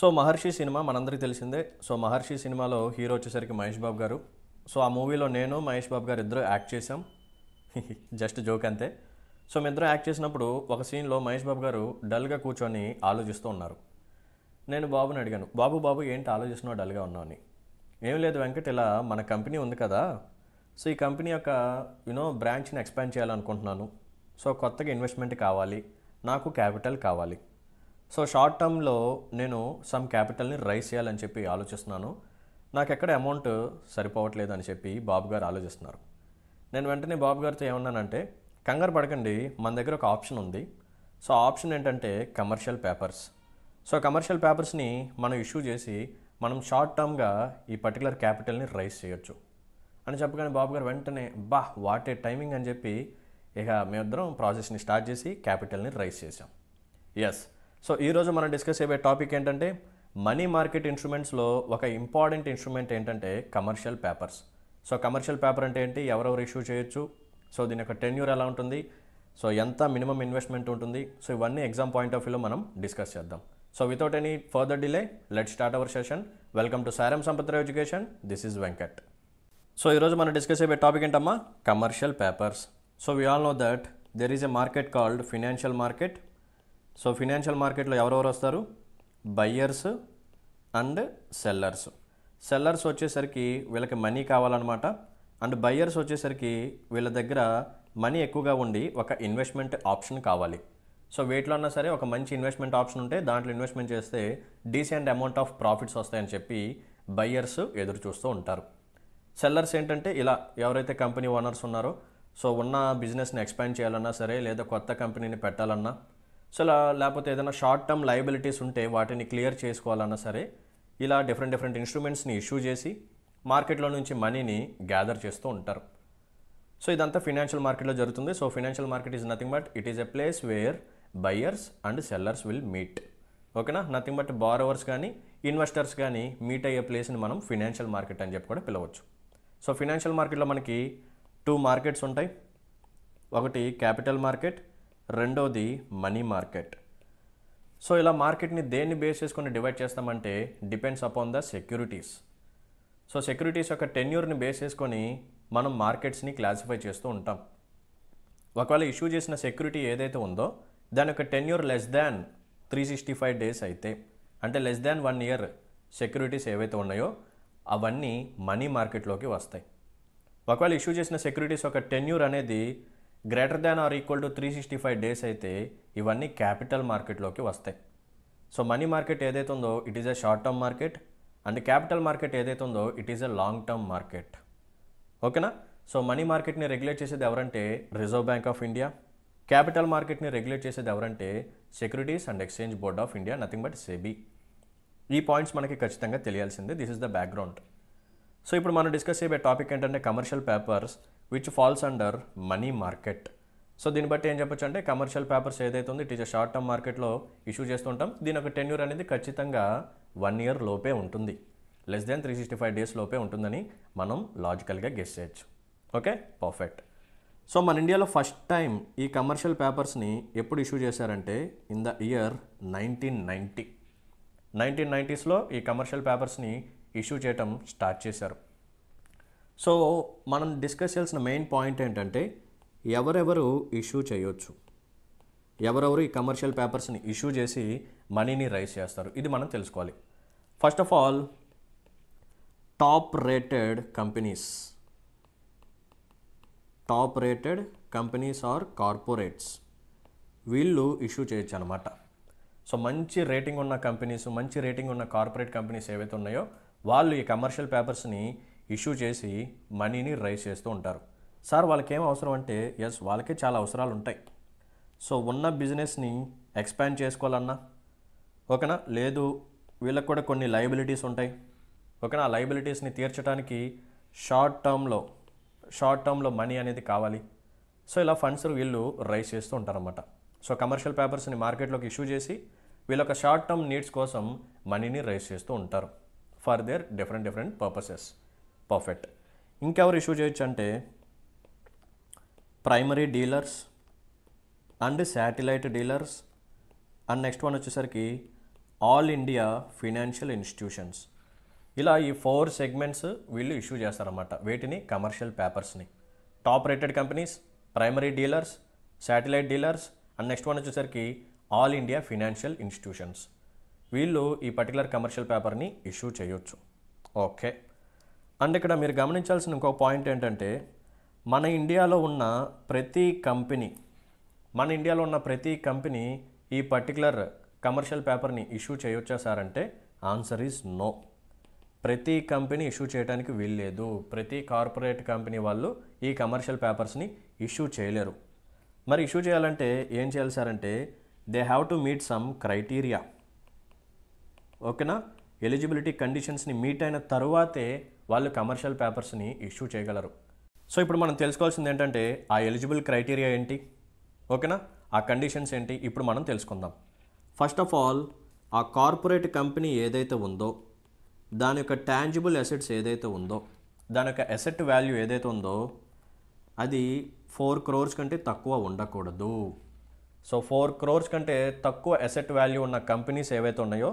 so మహర్షి cinema మనందరికీ తెలిసిందే so మహర్షి సినిమాలో హీరో వచ్చేసరికి మహేష్ బాబు గారు సో ఆ మూవీలో నేను మహేష్ బాబు గారు ఇద్దరు యాక్ట్ చేశాం జస్ట్ జోక్ అంతే సో మేమిద్దరం యాక్ట్ చేసినప్పుడు ఒక సీన్లో మహేష్ బాబు గారు డల్గా కూర్చొని ఆలోచిస్తూ ఉన్నారు నేను బాబుని అడిగాను బాబు బాబు ఏంటి ఆలోచిస్తున్నావు డల్గా ఉన్నావు అని ఏం లేదు వెంకట్ ఇలా మన కంపెనీ ఉంది కదా సో ఈ కంపెనీ యొక్క యూనో బ్రాంచ్ని ఎక్స్పాండ్ చేయాలనుకుంటున్నాను సో కొత్తగా ఇన్వెస్ట్మెంట్ కావాలి నాకు క్యాపిటల్ కావాలి సో షార్ట్ టర్మ్లో నేను సమ్ క్యాపిటల్ని రైస్ చేయాలని చెప్పి ఆలోచిస్తున్నాను నాకు ఎక్కడ అమౌంట్ సరిపోవట్లేదు అని చెప్పి బాబు గారు ఆలోచిస్తున్నారు నేను వెంటనే బాబు గారితో ఏమన్నానంటే కంగారు పడకండి మన దగ్గర ఒక ఆప్షన్ ఉంది సో ఆప్షన్ ఏంటంటే కమర్షియల్ పేపర్స్ సో కమర్షియల్ పేపర్స్ని మనం ఇష్యూ చేసి మనం షార్ట్ టర్మ్గా ఈ పర్టికులర్ క్యాపిటల్ని రైస్ చేయొచ్చు అని చెప్పగానే బాబు గారు వెంటనే బా వాటే టైమింగ్ అని చెప్పి ఇక మేమిద్దరం ప్రాసెస్ని స్టార్ట్ చేసి క్యాపిటల్ని రైస్ చేసాం ఎస్ సో ఈరోజు మనం డిస్కస్ అయ్యే టాపిక్ ఏంటంటే మనీ మార్కెట్ ఇన్స్ట్రుమెంట్స్లో ఒక ఇంపార్టెంట్ ఇన్స్ట్రుమెంట్ ఏంటంటే commercial papers so commercial paper అంటే ఏంటి ఎవరెవరు ఇష్యూ చేయొచ్చు సో దీని యొక్క టెన్యూర్ ఎలా ఉంటుంది సో ఎంత మినిమం ఇన్వెస్ట్మెంట్ ఉంటుంది సో ఇవన్నీ ఎగ్జామ్ పాయింట్ ఆఫ్ వ్యూలో మనం డిస్కస్ చేద్దాం so without any further delay let start our session welcome to Saram Sampatra education this is Venkat so ఈరోజు మనం డిస్కస్ అయ్యే టాపిక్ ఏంటమ్మా commercial papers so we all know that there is a market called financial market so financial మార్కెట్లో ఎవరెవరు వస్తారు buyers and sellers sellers వచ్చేసరికి వీళ్ళకి money కావాలన్నమాట అండ్ బయ్యర్స్ వచ్చేసరికి వీళ్ళ దగ్గర మనీ ఎక్కువగా ఉండి ఒక ఇన్వెస్ట్మెంట్ ఆప్షన్ కావాలి సో వేట్లో అన్నా సరే ఒక మంచి ఇన్వెస్ట్మెంట్ ఆప్షన్ ఉంటే దాంట్లో ఇన్వెస్ట్మెంట్ చేస్తే డీసెంట్ అమౌంట్ ఆఫ్ ప్రాఫిట్స్ వస్తాయని చెప్పి బయ్యర్స్ ఎదురు చూస్తూ ఉంటారు సెల్లర్స్ ఏంటంటే ఇలా ఎవరైతే కంపెనీ ఓనర్స్ ఉన్నారో సో ఉన్న బిజినెస్ని ఎక్స్పాండ్ చేయాలన్నా సరే లేదా కొత్త కంపెనీని పెట్టాలన్నా సో లేకపోతే ఏదైనా షార్ట్ టర్మ్ లయబిలిటీస్ ఉంటే వాటిని క్లియర్ చేసుకోవాలన్నా సరే ఇలా డిఫరెంట్ డిఫరెంట్ ఇన్స్ట్రుమెంట్స్ని ఇష్యూ చేసి మార్కెట్లో నుంచి మనీని గ్యాదర్ చేస్తూ ఉంటారు సో ఇదంతా ఫినాన్షియల్ మార్కెట్లో జరుగుతుంది so financial market is nothing but it is a place where buyers and sellers will meet ఓకేనా నథింగ్ బట్ బారోవర్స్ కానీ ఇన్వెస్టర్స్ కానీ మీట్ అయ్యే ప్లేస్ని మనం ఫినాన్షియల్ మార్కెట్ అని చెప్పి కూడా పిలవచ్చు సో ఫినాన్షియల్ మార్కెట్లో మనకి టూ మార్కెట్స్ ఉంటాయి ఒకటి క్యాపిటల్ మార్కెట్ రెండోది మనీ మార్కెట్ సో ఇలా మార్కెట్ని దేన్ని బేస్ చేసుకొని డివైడ్ చేస్తామంటే depends upon the securities so securities యొక్క టెన్యూర్ని బేస్ చేసుకొని మనం మార్కెట్స్ని క్లాసిఫై చేస్తూ ఉంటాం ఒకవేళ ఇష్యూ చేసిన సెక్యూరిటీ ఏదైతే ఉందో దాని యొక్క tenure less than three sixty five days అయితే అంటే less than one year securities ఏవైతే ఉన్నాయో అవన్నీ మనీ మార్కెట్లోకి వస్తాయి ఒకవేళ ఇష్యూ చేసిన సెక్యూరిటీస్ యొక్క టెన్యూర్ అనేది greater than or equal to three sixty five days అయితే ఇవన్నీ క్యాపిటల్ మార్కెట్లోకి వస్తాయి సో మనీ మార్కెట్ ఏదైతే ఉందో it is a short term market and capital market ఏదైతే ఉందో it is a long term market ఓకేనా సో మనీ మార్కెట్ని రెగ్యులేట్ చేసేది ఎవరంటే reserve bank of India capital మార్కెట్ని రెగ్యులేట్ చేసేది ఎవరంటే securities and exchange board of India nothing but SEBI ఈ పాయింట్స్ మనకి ఖచ్చితంగా తెలియాల్సిందే this is the background so ఇప్పుడు మనం డిస్కస్ చేయబోయే టాపిక్ ఏంటంటే commercial papers which falls under money market so దీన్ని బట్టి ఏం చెప్పొచ్చు అంటే కమర్షియల్ పేపర్స్ ఏదైతే ఉంది ఇట్ ఈస్ షార్ట్ టర్మ్ మార్కెట్లో ఇష్యూ చేస్తుంటాం దీని ఒక టెన్యూర్ అనేది ఖచ్చితంగా వన్ ఇయర్ లోపే ఉంటుంది less than three sixty five days లోపే ఉంటుందని మనం లాజికల్గా గెస్ చేయొచ్చు ఓకే పర్ఫెక్ట్ సో మన ఇండియాలో ఫస్ట్ టైం ఈ కమర్షియల్ పేపర్స్ని ఎప్పుడు ఇష్యూ చేశారంటే in the year nineteen ninety nineteen నైంటీస్లో ఈ కమర్షియల్ పేపర్స్ని ఇష్యూ చేయటం స్టార్ట్ చేశారు సో మనం డిస్కస్ చేయాల్సిన మెయిన్ పాయింట్ ఏంటంటే ఎవరెవరు ఇష్యూ చేయొచ్చు ఎవరెవరు ఈ కమర్షియల్ పేపర్స్ని ఇష్యూ చేసి మనీని రైస్ చేస్తారు ఇది మనం తెలుసుకోవాలి first of all top rated companies top rated companies or corporates వీళ్ళు ఇష్యూ చేయొచ్చు అనమాట సో మంచి రేటింగ్ ఉన్న కంపెనీస్ మంచి రేటింగ్ ఉన్న కార్పొరేట్ కంపెనీస్ ఏవైతే ఉన్నాయో వాళ్ళు ఈ కమర్షియల్ పేపర్స్ని ఇష్యూ చేసి మనీని రైజ్ చేస్తూ ఉంటారు సార్ వాళ్ళకి ఏం అవసరం అంటే ఎస్ వాళ్ళకే చాలా అవసరాలు ఉంటాయి సో ఉన్న బిజినెస్ని ఎక్స్పాండ్ చేసుకోవాలన్నా ఓకేనా లేదు వీళ్ళకి కూడా కొన్ని లయబిలిటీస్ ఉంటాయి ఓకేనా ఆ లయబిలిటీస్ని తీర్చడానికి షార్ట్ టర్మ్లో షార్ట్ టర్మ్లో మనీ అనేది కావాలి సో ఇలా ఫండ్స్ వీళ్ళు రైజ్ చేస్తూ ఉంటారన్నమాట సో కమర్షియల్ పేపర్స్ని మార్కెట్లోకి ఇష్యూ చేసి వీళ్ళొక షార్ట్ టర్మ్ నీడ్స్ కోసం మనీని రైజ్ చేస్తూ ఉంటారు for their different different purposes perfect ఇంకెవరు ఇష్యూ చేయొచ్చు అంటే primary dealers and satellite dealers and next one వచ్చేసరికి ఆల్ ఇండియా ఫినాన్షియల్ ఇన్స్టిట్యూషన్స్ ఇలా ఈ ఫోర్ సెగ్మెంట్స్ వీళ్ళు ఇష్యూ చేస్తారన్నమాట వీటిని కమర్షియల్ పేపర్స్ని top rated companies primary dealers satellite dealers and next one వచ్చేసరికి ఆల్ ఇండియా ఫినాన్షియల్ ఇన్స్టిట్యూషన్స్ వీళ్ళు ఈ పర్టికులర్ కమర్షియల్ పేపర్ని ఇష్యూ చేయొచ్చు ఓకే అండ్ ఇక్కడ మీరు గమనించాల్సిన ఇంకో పాయింట్ ఏంటంటే మన ఇండియాలో ఉన్న ప్రతి కంపెనీ మన ఇండియాలో ఉన్న ప్రతి కంపెనీ ఈ పర్టికులర్ కమర్షియల్ పేపర్ని ఇష్యూ చేయొచ్చా సార్ అంటే ఆన్సర్ ఈజ్ నో ప్రతి కంపెనీ ఇష్యూ చేయడానికి వీల్లేదు ప్రతి కార్పొరేట్ కంపెనీ వాళ్ళు ఈ కమర్షియల్ పేపర్స్ని ఇష్యూ చేయలేరు మరి ఇష్యూ చేయాలంటే ఏం చేయాలి సార్ అంటే they have to meet some criteria ఓకేనా ఎలిజిబిలిటీ కండిషన్స్ని మీట్ అయిన తరువాతే వాళ్ళు కమర్షియల్ పేపర్స్ని ఇష్యూ చేయగలరు సో ఇప్పుడు మనం తెలుసుకోవాల్సింది ఏంటంటే ఆ ఎలిజిబుల్ క్రైటీరియా ఏంటి ఓకేనా ఆ కండిషన్స్ ఏంటి ఇప్పుడు మనం తెలుసుకుందాం ఫస్ట్ ఆఫ్ ఆల్ ఆ కార్పొరేట్ కంపెనీ ఏదైతే ఉందో దాని యొక్క ట్యాంజిబుల్ అసెట్స్ ఏదైతే ఉందో దాని యొక్క అసెట్ వాల్యూ ఏదైతే ఉందో అది ఫోర్ క్రోర్స్ కంటే తక్కువ ఉండకూడదు సో ఫోర్ క్రోర్స్ కంటే తక్కువ అసెట్ వాల్యూ ఉన్న కంపెనీస్ ఏవైతే ఉన్నాయో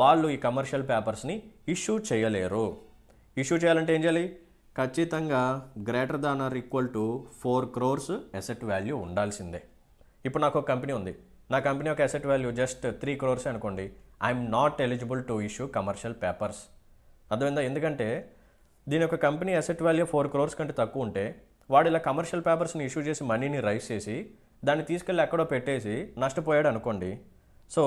వాళ్ళు ఈ కమర్షియల్ పేపర్స్ని ఇష్యూ చేయలేరు ఇష్యూ చేయాలంటే ఏం చేయాలి ఖచ్చితంగా greater than or equal to four crores asset value ఉండాల్సిందే ఇప్పుడు నాకు ఒక కంపెనీ ఉంది నా కంపెనీ యొక్క asset value just three crores అనుకోండి I'm not eligible to issue commercial papers అర్థమైందా ఎందుకంటే దీని యొక్క company asset value four crores కంటే తక్కువ ఉంటే వాడు ఇలా కమర్షియల్ పేపర్స్ని ఇష్యూ చేసి మనీని రైస్ చేసి దాన్ని తీసుకెళ్ళి ఎక్కడో పెట్టేసి నష్టపోయాడు అనుకోండి సో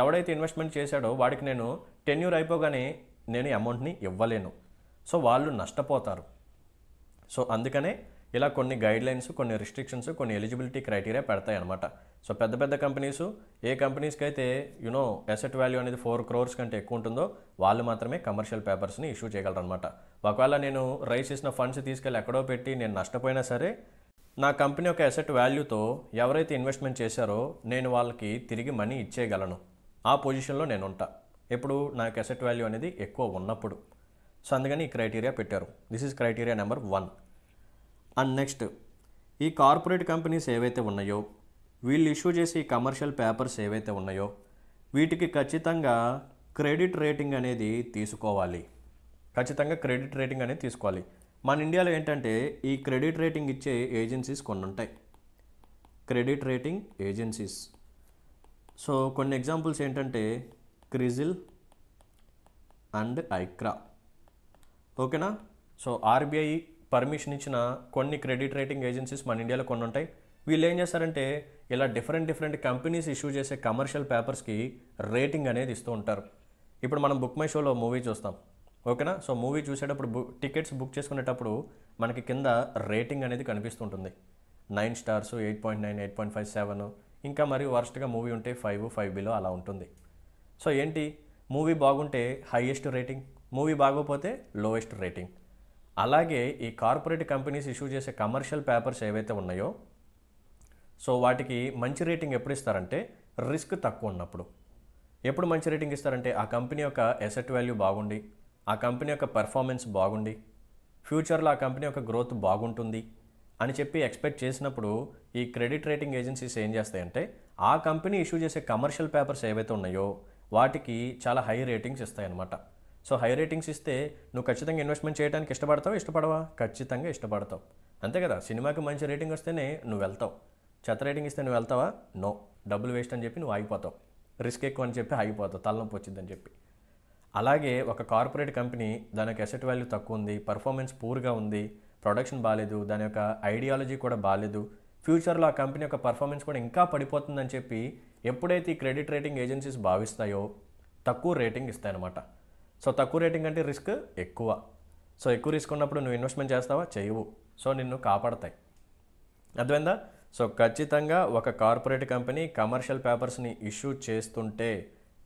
ఎవడైతే ఇన్వెస్ట్మెంట్ చేశాడో వాడికి నేను టెన్యూర్ అయిపోగానే నేను అమౌంట్ని ఇవ్వలేను సో వాళ్ళు నష్టపోతారు సో అందుకనే ఇలా కొన్ని గైడ్లైన్స్ కొన్ని రిస్ట్రిక్షన్స్ కొన్ని ఎలిజిబిలిటీ క్రైటీరియా పెడతాయి అనమాట సో పెద్ద పెద్ద కంపెనీస్ ఏ కంపెనీస్కి అయితే యునో అసెట్ వాల్యూ అనేది ఫోర్ క్రోర్స్ కంటే ఎక్కువ ఉంటుందో వాళ్ళు మాత్రమే కమర్షియల్ పేపర్స్ని ఇష్యూ చేయగలరు అనమాట ఒకవేళ నేను రైస్ చేసిన ఫండ్స్ తీసుకెళ్ళి ఎక్కడో పెట్టి నేను నష్టపోయినా సరే నా కంపెనీ యొక్క అసెట్ వాల్యూతో ఎవరైతే ఇన్వెస్ట్మెంట్ చేశారో నేను వాళ్ళకి తిరిగి మనీ ఇచ్చేయగలను ఆ పొజిషన్లో నేను ఉంటా ఇప్పుడు నాకు అసెట్ వాల్యూ అనేది ఎక్కువ ఉన్నప్పుడు సో అందుకని ఈ క్రైటీరియా పెట్టారు this is criteria number one and next ఈ కార్పొరేట్ కంపెనీస్ ఏవైతే ఉన్నాయో వీళ్ళు ఇష్యూ చేసే ఈ కమర్షియల్ పేపర్స్ ఏవైతే ఉన్నాయో వీటికి ఖచ్చితంగా క్రెడిట్ రేటింగ్ అనేది తీసుకోవాలి ఖచ్చితంగా క్రెడిట్ రేటింగ్ అనేది తీసుకోవాలి మన ఇండియాలో ఏంటంటే ఈ క్రెడిట్ రేటింగ్ ఇచ్చే ఏజెన్సీస్ కొన్ని ఉంటాయి క్రెడిట్ రేటింగ్ ఏజెన్సీస్ సో కొన్ని ఎగ్జాంపుల్స్ ఏంటంటే క్రిజిల్ అండ్ ఐక్రా ఓకేనా సో ఆర్బీఐ పర్మిషన్ ఇచ్చిన కొన్ని క్రెడిట్ రేటింగ్ ఏజెన్సీస్ మన ఇండియాలో కొన్ని ఉంటాయి వీళ్ళు ఏం చేస్తారంటే ఇలా డిఫరెంట్ డిఫరెంట్ కంపెనీస్ ఇష్యూ చేసే కమర్షియల్ పేపర్స్కి రేటింగ్ అనేది ఇస్తూ ఉంటారు ఇప్పుడు మనం బుక్ మై షోలో మూవీ చూస్తాం ఓకేనా సో మూవీ చూసేటప్పుడు బు టికెట్స్ బుక్ చేసుకునేటప్పుడు మనకి కింద రేటింగ్ అనేది కనిపిస్తుంటుంది nine stars eight point nine eight point five seven ఇంకా మరియు వర్స్ట్గా మూవీ ఉంటే ఫైవ్ ఫైవ్ బిలో అలా ఉంటుంది సో ఏంటి మూవీ బాగుంటే హైయెస్ట్ రేటింగ్ మూవీ బాగోపోతే లోయెస్ట్ రేటింగ్ అలాగే ఈ కార్పొరేట్ కంపెనీస్ ఇష్యూ చేసే కమర్షియల్ పేపర్స్ ఏవైతే ఉన్నాయో సో వాటికి మంచి రేటింగ్ ఎప్పుడు ఇస్తారంటే రిస్క్ తక్కువ ఉన్నప్పుడు ఎప్పుడు మంచి రేటింగ్ ఇస్తారంటే ఆ కంపెనీ యొక్క ఎసెట్ వాల్యూ బాగుండి ఆ కంపెనీ యొక్క పెర్ఫార్మెన్స్ బాగుండి ఫ్యూచర్లో ఆ కంపెనీ యొక్క గ్రోత్ బాగుంటుంది అని చెప్పి ఎక్స్పెక్ట్ చేసినప్పుడు ఈ క్రెడిట్ రేటింగ్ ఏజెన్సీస్ ఏం చేస్తాయంటే ఆ కంపెనీ ఇష్యూ చేసే కమర్షియల్ పేపర్స్ ఏవైతే ఉన్నాయో వాటికి చాలా హై రేటింగ్స్ ఇస్తాయన్నమాట సో హై రేటింగ్స్ ఇస్తే నువ్వు ఖచ్చితంగా ఇన్వెస్ట్మెంట్ చేయడానికి ఇష్టపడతావు ఇష్టపడవా ఖచ్చితంగా ఇష్టపడతావు అంతే కదా సినిమాకి మంచి రేటింగ్ వస్తేనే నువ్వు వెళ్తావు చెత్త రేటింగ్ ఇస్తే నువ్వు వెళ్తావా నో డబ్బులు వేస్ట్ అని చెప్పి నువ్వు ఆగిపోతావు రిస్క్ ఎక్కువ అని చెప్పి ఆగిపోతావు తలనొప్పి వచ్చిందని చెప్పి అలాగే ఒక కార్పొరేట్ కంపెనీ దానికి అసెట్ వాల్యూ తక్కువ ఉంది పర్ఫార్మెన్స్ పూర్గా ఉంది ప్రొడక్షన్ బాగాలేదు దాని యొక్క ఐడియాలజీ కూడా బాగాలేదు ఫ్యూచర్లో ఆ కంపెనీ యొక్క పర్ఫార్మెన్స్ కూడా ఇంకా పడిపోతుందని చెప్పి ఎప్పుడైతే ఈ క్రెడిట్ రేటింగ్ ఏజెన్సీస్ భావిస్తాయో తక్కువ రేటింగ్ ఇస్తాయన్నమాట సో తక్కువ రేటింగ్ అంటే రిస్క్ ఎక్కువ సో ఎక్కువ రిస్క్ ఉన్నప్పుడు నువ్వు ఇన్వెస్ట్మెంట్ చేస్తావా చేయవు సో నిన్ను కాపాడతాయి అర్థమైందా సో ఖచ్చితంగా ఒక కార్పొరేట్ కంపెనీ కమర్షియల్ పేపర్స్ని ఇష్యూ చేస్తుంటే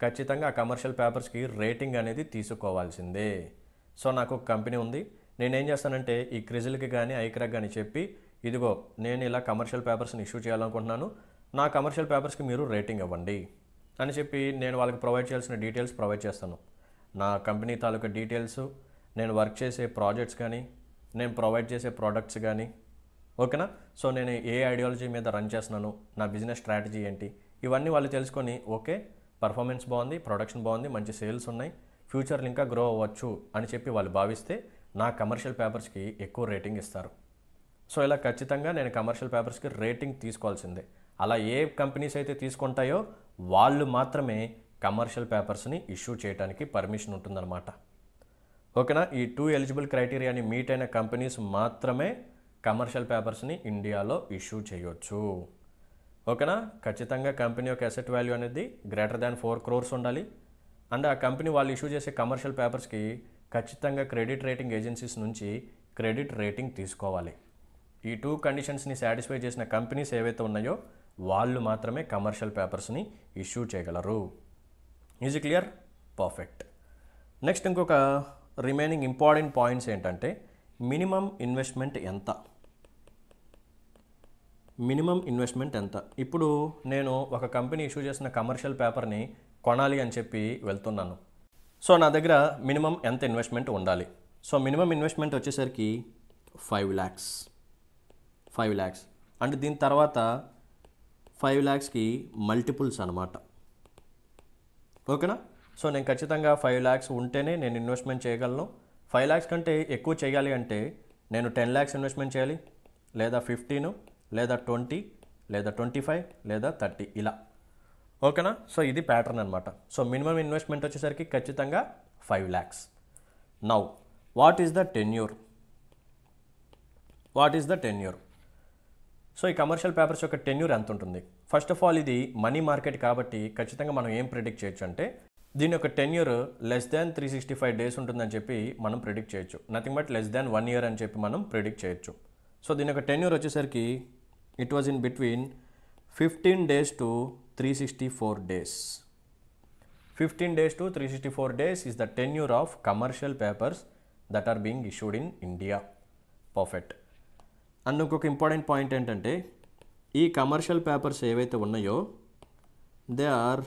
ఖచ్చితంగా ఆ కమర్షియల్ పేపర్స్కి రేటింగ్ అనేది తీసుకోవాల్సిందే సో నాకు ఒక కంపెనీ ఉంది నేనేం చేస్తానంటే ఈ క్రిజిల్కి కానీ ఐక్రాక్ కానీ చెప్పి ఇదిగో నేను ఇలా కమర్షియల్ పేపర్స్ని ఇష్యూ చేయాలనుకుంటున్నాను నా కమర్షియల్ పేపర్స్కి మీరు రేటింగ్ ఇవ్వండి అని చెప్పి నేను వాళ్ళకి ప్రొవైడ్ చేయాల్సిన డీటెయిల్స్ ప్రొవైడ్ చేస్తాను నా కంపెనీ తాలూకా డీటెయిల్స్ నేను వర్క్ చేసే ప్రాజెక్ట్స్ కానీ నేను ప్రొవైడ్ చేసే ప్రోడక్ట్స్ కానీ ఓకేనా సో నేను ఏ ఐడియాలజీ మీద రన్ చేస్తున్నాను నా బిజినెస్ స్ట్రాటజీ ఏంటి ఇవన్నీ వాళ్ళు తెలుసుకొని ఓకే పర్ఫార్మెన్స్ బాగుంది ప్రొడక్షన్ బాగుంది మంచి సేల్స్ ఉన్నాయి ఫ్యూచర్లు ఇంకా గ్రో అవ్వచ్చు అని చెప్పి వాళ్ళు భావిస్తే నా కమర్షియల్ పేపర్స్కి ఎక్కువ రేటింగ్ ఇస్తారు సో ఇలా ఖచ్చితంగా నేను కమర్షియల్ పేపర్స్కి రేటింగ్ తీసుకోవాల్సిందే అలా ఏ కంపెనీస్ అయితే తీసుకుంటాయో వాళ్ళు మాత్రమే కమర్షియల్ పేపర్స్ని ఇష్యూ చేయడానికి పర్మిషన్ ఉంటుందన్నమాట ఓకేనా ఈ టూ ఎలిజిబుల్ క్రైటీరియాని మీట్ అయిన కంపెనీస్ మాత్రమే కమర్షియల్ పేపర్స్ని ఇండియాలో ఇష్యూ చేయొచ్చు ఓకేనా ఖచ్చితంగా కంపెనీ యొక్క అసెట్ వాల్యూ అనేది గ్రేటర్ దాన్ ఫోర్ క్రోర్స్ ఉండాలి అండ్ ఆ కంపెనీ వాళ్ళు ఇష్యూ చేసే కమర్షియల్ పేపర్స్కి ఖచ్చితంగా క్రెడిట్ రేటింగ్ ఏజెన్సీస్ నుంచి క్రెడిట్ రేటింగ్ తీసుకోవాలి ఈ టూ కండిషన్స్ని సాటిస్ఫై చేసిన కంపెనీస్ ఏవైతే ఉన్నాయో వాళ్ళు మాత్రమే కమర్షియల్ పేపర్స్ని ఇష్యూ చేయగలరు ఈజ్ క్లియర్ పర్ఫెక్ట్ నెక్స్ట్ ఇంకొక రిమైనింగ్ ఇంపార్టెంట్ పాయింట్స్ ఏంటంటే మినిమం ఇన్వెస్ట్మెంట్ ఎంత మినిమం ఇన్వెస్ట్మెంట్ ఎంత ఇప్పుడు నేను ఒక కంపెనీ ఇష్యూ చేసిన కమర్షియల్ పేపర్ని కొనాలి అని చెప్పి వెళ్తున్నాను సో నా దగ్గర మినిమం ఎంత ఇన్వెస్ట్మెంట్ ఉండాలి సో మినిమం ఇన్వెస్ట్మెంట్ వచ్చేసరికి five lakhs five lakhs and దీని తర్వాత ఫైవ్ ల్యాక్స్కి మల్టిపుల్స్ అనమాట ఓకేనా సో నేను ఖచ్చితంగా ఫైవ్ ల్యాక్స్ ఉంటేనే నేను ఇన్వెస్ట్మెంట్ చేయగలను ఫైవ్ ల్యాక్స్ కంటే ఎక్కువ చేయాలి అంటే నేను టెన్ ల్యాక్స్ ఇన్వెస్ట్మెంట్ చేయాలి లేదా ఫిఫ్టీన్ లేదా ట్వంటీ లేదా ట్వంటీ ఫైవ్ లేదా థర్టీ ఇలా ఓకేనా సో ఇది ప్యాటర్న్ అనమాట సో మినిమం ఇన్వెస్ట్మెంట్ వచ్చేసరికి ఖచ్చితంగా five lakhs now what is the tenure what is the tenure so ఈ కమర్షియల్ పేపర్స్ యొక్క టెన్యూర్ ఎంత ఉంటుంది ఫస్ట్ ఆఫ్ ఆల్ ఇది మనీ మార్కెట్ కాబట్టి ఖచ్చితంగా మనం ఏం ప్రిడిక్ట్ చేయొచ్చు అంటే దీని యొక్క tenure less than three sixty five days ఉంటుందని చెప్పి మనం ప్రిడిక్ట్ చేయొచ్చు nothing but less than one year అని చెప్పి మనం ప్రిడిక్ట్ చేయొచ్చు సో దీని యొక్క టెన్యూర్ వచ్చేసరికి it was in between fifteen days to three sixty four days fifteen days to three sixty four days is the tenure of commercial papers that are being issued in India perfect and ఇంకొక important point ఏంటంటే ఈ commercial papers ఏవైతే ఉన్నాయో they are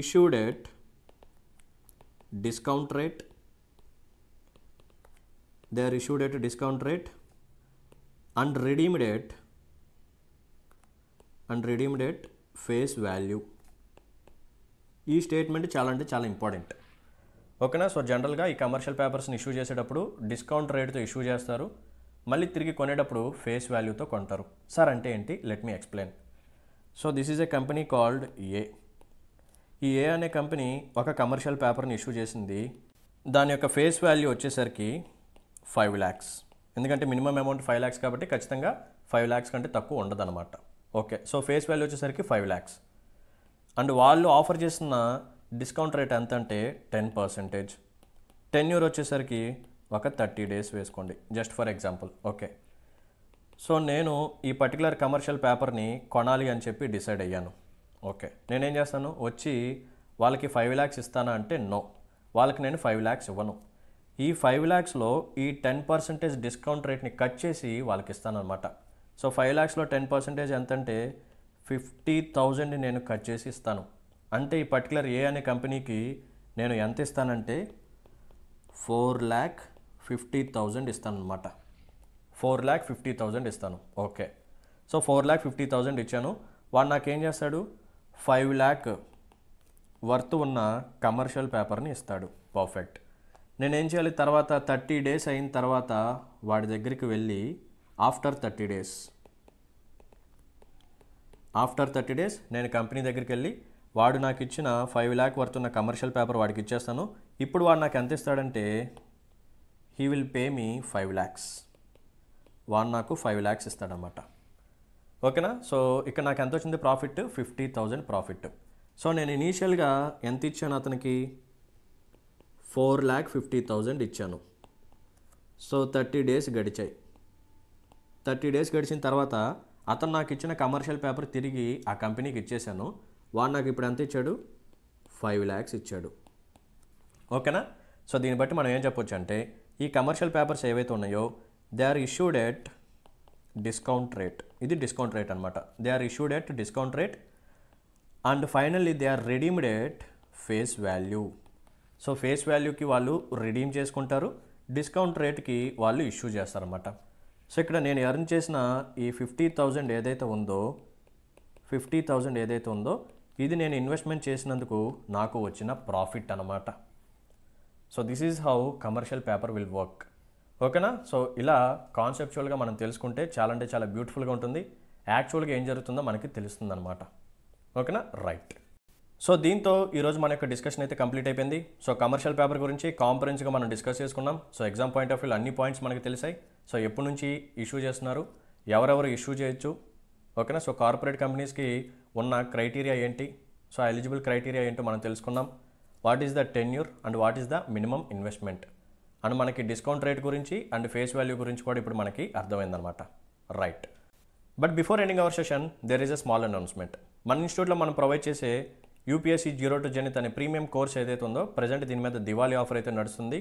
issued at discount rate they are issued at discount rate and redeemed at and redeemed at face value ఈ statement చాలా అంటే చాలా important ఓకేనా సో జనరల్గా ఈ కమర్షియల్ పేపర్స్ని ఇష్యూ చేసేటప్పుడు డిస్కౌంట్ రేట్తో ఇష్యూ చేస్తారు మళ్ళీ తిరిగి కొనేటప్పుడు ఫేస్ వాల్యూతో కొంటారు సార్ అంటే ఏంటి let me explain so this is a company called A ఈ ఏ అనే కంపెనీ ఒక కమర్షియల్ పేపర్ని ఇష్యూ చేసింది దాని యొక్క ఫేస్ వాల్యూ వచ్చేసరికి ఫైవ్ ల్యాక్స్ ఎందుకంటే మినిమం అమౌంట్ ఫైవ్ ల్యాక్స్ కాబట్టి ఖచ్చితంగా ఫైవ్ ల్యాక్స్ కంటే తక్కువ ఉండదన్నమాట ఓకే సో ఫేస్ వాల్యూ వచ్చేసరికి ఫైవ్ ల్యాక్స్ అండ్ వాళ్ళు ఆఫర్ చేసిన డిస్కౌంట్ రేట్ ఎంత అంటే టెన్ పర్సెంటేజ్ టెన్ యూర్ వచ్చేసరికి ఒక థర్టీ డేస్ వేసుకోండి just for example okay so నేను ఈ పర్టికులర్ కమర్షియల్ పేపర్ని కొనాలి అని చెప్పి డిసైడ్ అయ్యాను ఓకే నేనేం చేస్తాను వచ్చి వాళ్ళకి ఫైవ్ ల్యాక్స్ ఇస్తానా అంటే నో వాళ్ళకి నేను ఫైవ్ ల్యాక్స్ ఇవ్వను ఈ ఫైవ్ ల్యాక్స్లో ఈ టెన్ పర్సెంటేజ్ డిస్కౌంట్ రేట్ని కట్ చేసి వాళ్ళకి ఇస్తానమాట సో ఫైవ్ ల్యాక్స్లో టెన్ పర్సెంటేజ్ ఎంతంటే ఫిఫ్టీ థౌజండ్ నేను కట్ చేసి ఇస్తాను అంటే ఈ పర్టికులర్ ఏ అనే కంపెనీకి నేను ఎంత ఇస్తానంటే ఫోర్ ల్యాక్ ఫిఫ్టీ థౌజండ్ ఇస్తాను అనమాట ఫోర్ ల్యాక్ ఫిఫ్టీ థౌజండ్ ఇస్తాను okay so four lakh fifty thousand ఇచ్చాను వాడు నాకేం చేస్తాడు ఫైవ్ ల్యాక్ వర్త్ ఉన్న కమర్షియల్ పేపర్ని ఇస్తాడు పర్ఫెక్ట్ నేనేం చేయాలి తర్వాత థర్టీ డేస్ అయిన తర్వాత వాడి దగ్గరికి వెళ్ళి after thirty days after thirty days నేను కంపెనీ దగ్గరికి వెళ్ళి వాడు నాకు ఇచ్చిన ఫైవ్ ల్యాక్ వర్త్ ఉన్న కమర్షియల్ పేపర్ వాడికి ఇచ్చేస్తాను ఇప్పుడు వాడు నాకు ఎంత ఇస్తాడంటే he will pay me five lakhs వాడు నాకు ఫైవ్ ల్యాక్స్ ఇస్తాడనమాట ఓకేనా సో ఇక్కడ నాకు ఎంత వచ్చింది profit fifty thousand profit so నేను ఇనీషియల్గా ఎంత ఇచ్చాను అతనికి ఫోర్ ల్యాక్ ఫిఫ్టీ థౌజండ్ ఇచ్చాను సో థర్టీ డేస్ గడిచాయి థర్టీ డేస్ గడిచిన తర్వాత అతను నాకు ఇచ్చిన కమర్షియల్ పేపర్ తిరిగి ఆ కంపెనీకి ఇచ్చేశాను వాడు నాకు ఇప్పుడు ఎంత ఇచ్చాడు ఫైవ్ ల్యాక్స్ ఇచ్చాడు ఓకేనా సో దీన్ని బట్టి మనం ఏం చెప్పొచ్చు అంటే ఈ కమర్షియల్ పేపర్స్ ఏవైతే ఉన్నాయో they are issued at discount rate ఇది డిస్కౌంట్ రేట్ అనమాట they are issued at discount rate and finally they are redeemed at face value so face వాల్యూకి వాళ్ళు రిడీమ్ చేసుకుంటారు డిస్కౌంట్ రేట్కి వాళ్ళు ఇష్యూ చేస్తారన్నమాట సో ఇక్కడ నేను ఎర్న్ చేసిన ఈ ఫిఫ్టీ థౌజండ్ ఏదైతే ఉందో ఫిఫ్టీ థౌజండ్ ఏదైతే ఉందో ఇది నేను ఇన్వెస్ట్మెంట్ చేసినందుకు నాకు వచ్చిన ప్రాఫిట్ అనమాట so this is how commercial paper will work ఓకేనా సో ఇలా కాన్సెప్చువల్గా మనం తెలుసుకుంటే చాలా అంటే చాలా బ్యూటిఫుల్గా ఉంటుంది యాక్చువల్గా ఏం జరుగుతుందో మనకి తెలుస్తుంది అనమాట ఓకేనా రైట్ సో దీంతో ఈరోజు మన యొక్క డిస్కషన్ అయితే కంప్లీట్ అయిపోయింది సో కమర్షియల్ పేపర్ గురించి కాంపరెన్స్గా మనం డిస్కస్ చేసుకున్నాం so exam point of view అన్ని పాయింట్స్ మనకి తెలిసాయి సో ఎప్పటి నుంచి ఇష్యూ చేస్తున్నారు ఎవరెవరు ఇష్యూ చేయొచ్చు ఓకేనా సో కార్పొరేట్ కంపెనీస్కి ఉన్న క్రైటీరియా ఏంటి సో ఎలిజిబుల్ క్రైటీరియా ఏంటో మనం తెలుసుకున్నాం what is the tenure and what is the minimum investment and మనకి డిస్కౌంట్ రేట్ గురించి అండ్ ఫేస్ వాల్యూ గురించి కూడా ఇప్పుడు మనకి అర్థమైందనమాట right but before ending our session there is a small announcement మన ఇన్స్టిట్యూట్లో మనం ప్రొవైడ్ చేసే యూపీఎస్సీ జీరో టు జెనిత్ అనే ప్రీమియం కోర్స్ ఏదైతే ఉందో ప్రజెంట్ దీని మీద దివాళీ ఆఫర్ అయితే నడుస్తుంది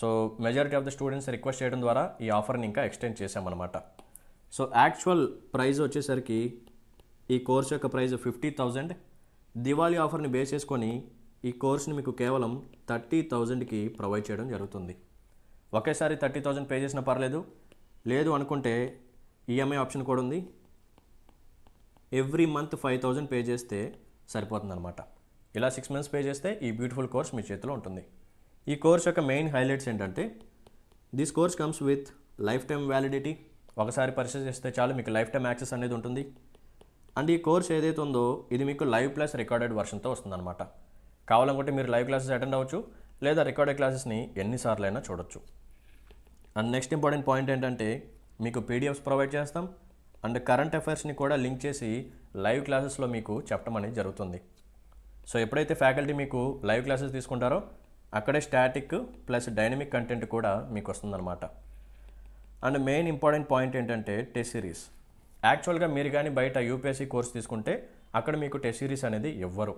so majority of the students request చేయడం ద్వారా ఈ ఆఫర్ని ఇంకా ఎక్స్టెండ్ చేశామన్నమాట సో యాక్చువల్ ప్రైజ్ వచ్చేసరికి ఈ కోర్స్ యొక్క ప్రైజ్ ఫిఫ్టీ థౌజండ్ దివాళీ ఆఫర్ని బేస్ చేసుకొని ఈ కోర్స్ని మీకు కేవలం థర్టీ థౌజండ్కి ప్రొవైడ్ చేయడం జరుగుతుంది ఒకేసారి థర్టీ థౌజండ్ పే చేసినా పర్లేదు లేదు అనుకుంటే ఈఎంఐ ఆప్షన్ కూడా ఉంది every month five thousand pay చేస్తే సరిపోతుందన్నమాట ఇలా సిక్స్ మంత్స్ పే చేస్తే ఈ బ్యూటిఫుల్ కోర్స్ మీ చేతిలో ఉంటుంది ఈ కోర్స్ యొక్క మెయిన్ హైలైట్స్ ఏంటంటే this course comes with life time validity ఒకసారి పర్చేస్ చేస్తే చాలు మీకు లైఫ్ టైం యాక్సెస్ అనేది ఉంటుంది అండ్ ఈ కోర్స్ ఏదైతే ఉందో ఇది మీకు లైవ్ ప్లస్ రికార్డెడ్ వర్షన్తో వస్తుందన్నమాట కావాలనుకుంటే మీరు లైవ్ క్లాసెస్ అటెండ్ అవ్వచ్చు లేదా రికార్డెడ్ క్లాసెస్ని ఎన్నిసార్లు అయినా చూడొచ్చు అండ్ నెక్స్ట్ ఇంపార్టెంట్ పాయింట్ ఏంటంటే మీకు పీడిఎఫ్స్ ప్రొవైడ్ చేస్తాం అండ్ కరెంట్ అఫైర్స్ని కూడా లింక్ చేసి లైవ్ క్లాసెస్లో మీకు చెప్పడం అనేది జరుగుతుంది సో ఎప్పుడైతే ఫ్యాకల్టీ మీకు లైవ్ క్లాసెస్ తీసుకుంటారో అక్కడే స్టాటిక్ ప్లస్ డైనమిక్ కంటెంట్ కూడా మీకు వస్తుందన్నమాట అండ్ మెయిన్ ఇంపార్టెంట్ పాయింట్ ఏంటంటే టెస్ట్ సిరీస్ యాక్చువల్గా మీరు కానీ బయట యూపీఎస్సీ కోర్స్ తీసుకుంటే అక్కడ మీకు టెస్ట్ సిరీస్ అనేది ఇవ్వరు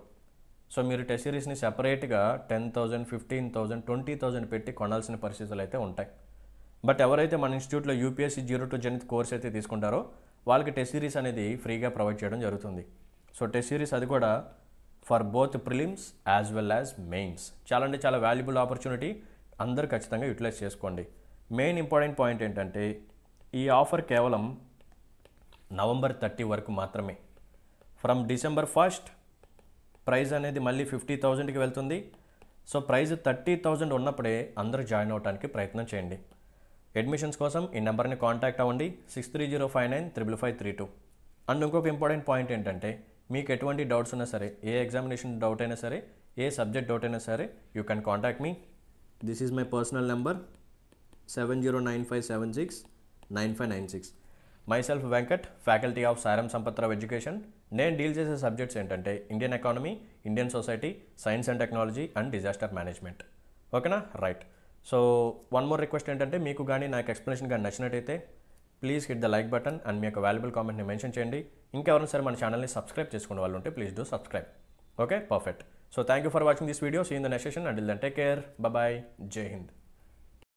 సో మీరు టెస్ట్ సిరీస్ని సెపరేట్గా ten thousand fifteen thousand twenty thousand పెట్టి కొనాల్సిన పరిస్థితులు అయితే ఉంటాయి బట్ ఎవరైతే మన ఇన్స్టిట్యూట్లో UPSC zero to zenith course అయితే తీసుకుంటారో వాళ్ళకి టెస్ట్ సిరీస్ అనేది ఫ్రీగా ప్రొవైడ్ చేయడం జరుగుతుంది సో టెస్ట్ సిరీస్ అది కూడా for both prelims as well as mains చాలా అంటే చాలా వాల్యుబుల్ ఆపర్చునిటీ అందరూ ఖచ్చితంగా యూటిలైజ్ చేసుకోండి మెయిన్ ఇంపార్టెంట్ పాయింట్ ఏంటంటే ఈ ఆఫర్ కేవలం నవంబర్ థర్టీ వరకు మాత్రమే ఫ్రమ్ డిసెంబర్ ఫస్ట్ ప్రైజ్ అనేది మళ్ళీ ఫిఫ్టీ థౌజండ్కి వెళ్తుంది సో ప్రైజ్ థర్టీ థౌజండ్ ఉన్నప్పుడే అందరూ జాయిన్ అవడానికి ప్రయత్నం చేయండి అడ్మిషన్స్ కోసం ఈ నెంబర్ని కాంటాక్ట్ అవ్వండి six three zero five nine triple five three two and ఇంకొక ఇంపార్టెంట్ పాయింట్ ఏంటంటే మీకు ఎటువంటి డౌట్స్ ఉన్నా సరే ఏ ఎగ్జామినేషన్ డౌట్ అయినా సరే ఏ సబ్జెక్ట్ డౌట్ అయినా సరే you can contact me this is my personal number seven zero nine five seven six nine five nine six myself Venkat faculty of Saaram Sampathrao education నేను డీల్ చేసే సబ్జెక్ట్స్ ఏంటంటే Indian economy Indian society science and technology and disaster management ఓకేనా right so one more request ఏంటంటే మీకు కానీ నాకు explanation కానీ నచ్చినట్టయితే please hit the like button and మీ యొక్క వాల్యుబుల్ కామెంట్ని మెన్షన్ చేయండి ఇంకెవరైనా సరే మన ఛానల్ని సబ్స్క్రైబ్ చేసుకునే వాళ్ళు ఉంటే please do subscribe okay perfect so thank you for watching this video see in the next session and then take care bye Jai Hind